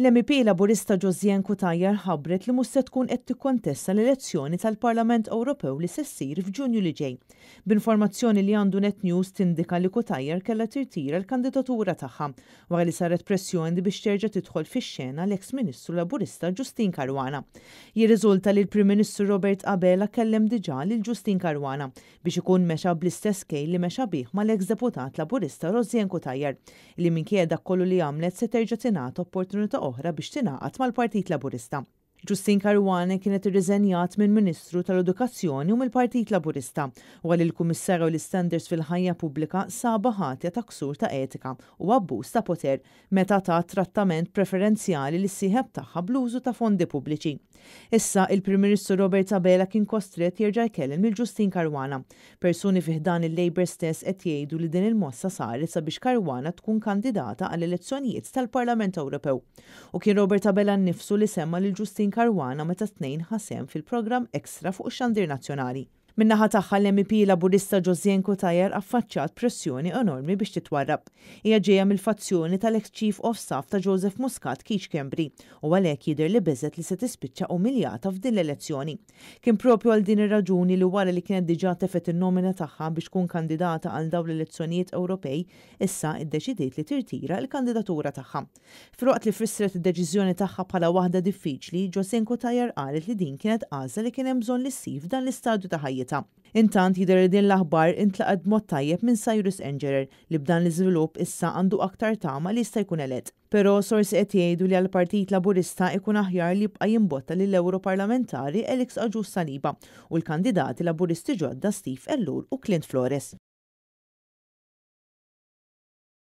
L-MP Laburista Josien Kutajjar ħabret li musset tkun qed tikkontessa l-elezzjoni tal-Parlament Ewropew li se ssir f'Ġunju li ġej. B'informazzjoni li għandu Net News tindika li Kutajjar kellha tirtira l-kandidatura tagħha wara li saret pressjoni biex terġa' tidħol fix-xena l-eks Ministru Laburista Justin Karwana. Jirriżulta li l-Prim Ministru Robert Abela kellem diġà lil Justin Karwana biex ikun mexa bl-istess kej li mexa bih mal-eks deputat Laburista Rosien Kutajjar li minkejja dak kollu li għamlet se terġa' tingħata opportunità oħra biex tingħaqad mal-Partit Laburista. Justin Karwane kienet irriżenjat minn Ministru tal-Edukazzjoni u mill-Partit Laburista u għal il-Kummissarju l-Standards fil-ħajja pubblika saba ħatja ta' ksur ta' etika u abbuż ta' poter meta ta' trattament preferenzjali li sieħeb tagħha bluzu ta' fondi pubbliċi. Issa il-Prim Ministru Robert Abela kien kostret jerġa' jkellem mill ġustin Karwana. Persuni fiħdan il-Labor stess qed jgħidu li din il-mossa saret sabiex Karwana tkun kandidata għall elezzjonijiet tal-Parlament Ewropew. U kien Robert Abela nnifsu li semma lil Ġustin karwana meta tnejn ħasem fil-programm ekstra fuq xandir nazzjonali. Minnaħa tagħha l-MP Laburista Josienko Kutajer affaċċat pressjoni enormi biex titwarrab. Hija ġejja mill-fazzjoni tal-ex Chief of Staff ta' Joseph Muscat Kiċ Kembri u għalhekk jidher li beżet li se tispiċċa umiljata f'din l-elezzjoni. Kien propju għal din ir-raġuni li wara li kienet diġà tefet in-nomina tagħha biex tkun kandidata għal dawn l-elezzjonijiet Ewropej, issa iddeċidiet li tirtira l-kandidatura tagħha. fil li fissret id-deċiżjoni tagħha bħala waħda diffiċli, Josienko Tajer qalet li din kienet għażla li kien hemm bżonn li dan l-istadju ta' tar Intant jidher din l-aħbar intlaqad mod tajjeb minn Cyrus Engerer li b'dan l-iżvilupp issa għandu aktar tama li jista' jkun elett. Però sorsi qed jgħidu li għall-Partit Laburista ikun aħjar li jibqa' jimbotta lill europarlamentari Alex Aġus Saliba u l-kandidati Laburisti ġodda Steve Ellur u Clint Flores.